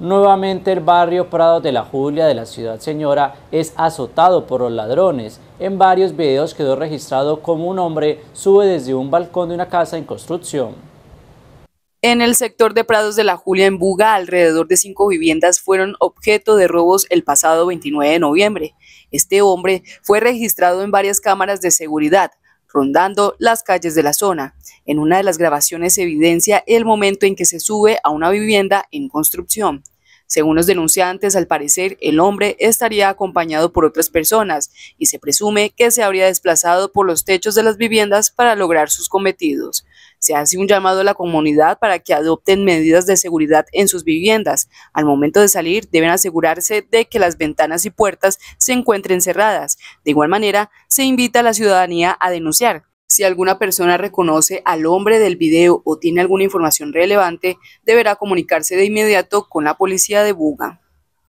Nuevamente el barrio Prados de la Julia de la ciudad señora es azotado por los ladrones. En varios videos quedó registrado como un hombre sube desde un balcón de una casa en construcción. En el sector de Prados de la Julia en Buga, alrededor de cinco viviendas fueron objeto de robos el pasado 29 de noviembre. Este hombre fue registrado en varias cámaras de seguridad, rondando las calles de la zona. En una de las grabaciones se evidencia el momento en que se sube a una vivienda en construcción. Según los denunciantes, al parecer, el hombre estaría acompañado por otras personas y se presume que se habría desplazado por los techos de las viviendas para lograr sus cometidos. Se hace un llamado a la comunidad para que adopten medidas de seguridad en sus viviendas. Al momento de salir, deben asegurarse de que las ventanas y puertas se encuentren cerradas. De igual manera, se invita a la ciudadanía a denunciar si alguna persona reconoce al hombre del video o tiene alguna información relevante, deberá comunicarse de inmediato con la policía de Buga.